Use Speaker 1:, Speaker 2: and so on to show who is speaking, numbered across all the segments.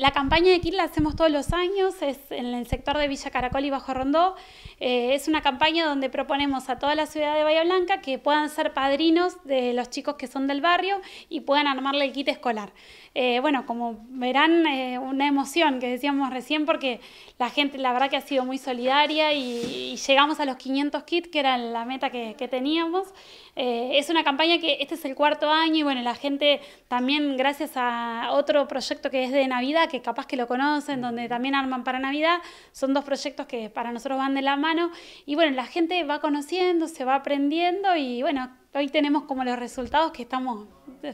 Speaker 1: La campaña de kit la hacemos todos los años, es en el sector de Villa Caracol y Bajo Rondó. Eh, es una campaña donde proponemos a toda la ciudad de Bahía Blanca que puedan ser padrinos de los chicos que son del barrio y puedan armarle el kit escolar. Eh, bueno, como verán, eh, una emoción que decíamos recién porque la gente, la verdad que ha sido muy solidaria y, llegamos a los 500 kits, que era la meta que, que teníamos. es una campaña que este es el cuarto año y bueno, la gente también gracias a otro proyecto que es de Navidad, que capaz que lo conocen, donde también arman para Navidad. Son dos proyectos que para nosotros van de la mano. Y bueno, la gente va conociendo, se va aprendiendo y bueno, hoy tenemos como los resultados que estamos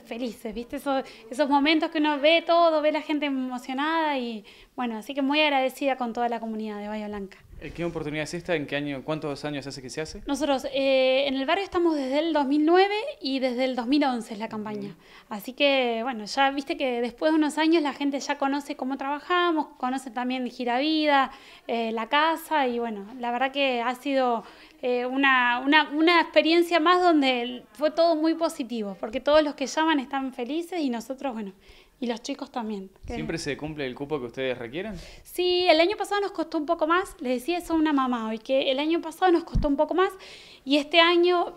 Speaker 1: felices, ¿viste? Esos, momentos que uno ve todo, ve la gente emocionada y bueno, así que muy agradecida con toda la comunidad de Bahía Blanca. Eh, ¿Qué oportunidad es esta? ¿En qué año? ¿Cuántos años hace que se hace? Nosotros eh, en el barrio estamos desde el 2009 y desde el 2011 es la campaña. Así que, bueno, ya viste que después de unos años la gente ya conoce cómo trabajamos, conoce también Giravida, eh, la casa y bueno, la verdad que ha sido eh, una, una, una experiencia más donde fue todo muy positivo, porque todos los que llaman están felices y nosotros, bueno, y los chicos también. ¿Siempre se cumple el cupo que ustedes requieren? Sí, el año pasado nos costó un poco más. Les decía eso a una mamá hoy, que el año pasado nos costó un poco más y este año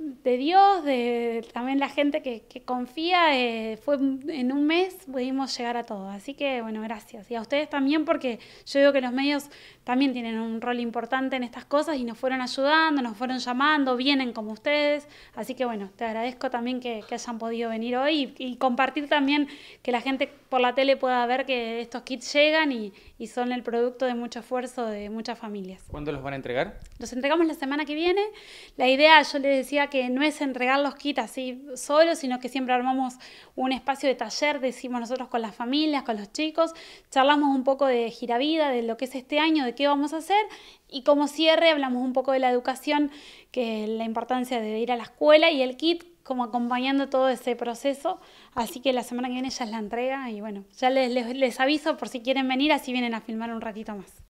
Speaker 1: de Dios, de también la gente que, confía, eh, fue en un mes pudimos llegar a todo. Así que bueno, gracias. Y a ustedes también, porque yo veo que los medios también tienen un rol importante en estas cosas y nos fueron ayudando, nos fueron llamando, vienen como ustedes. Así que bueno, te agradezco también que, hayan podido venir hoy y, compartir también que la gente por la tele pueda ver que estos kits llegan y, son el producto de mucho esfuerzo de muchas familias. ¿Cuándo los van a entregar? Los entregamos la semana que viene. La idea, yo les decía que no es entregar los kits así solo, sino que siempre armamos un espacio de taller, decimos nosotros con las familias, con los chicos, charlamos un poco de giravida, de lo que es este año, de qué vamos a hacer y como cierre hablamos un poco de la educación, que la importancia de ir a la escuela y el kit como acompañando todo ese proceso. Así que la semana que viene ya es la entrega y bueno, ya les aviso por si quieren venir, así vienen a filmar un ratito más.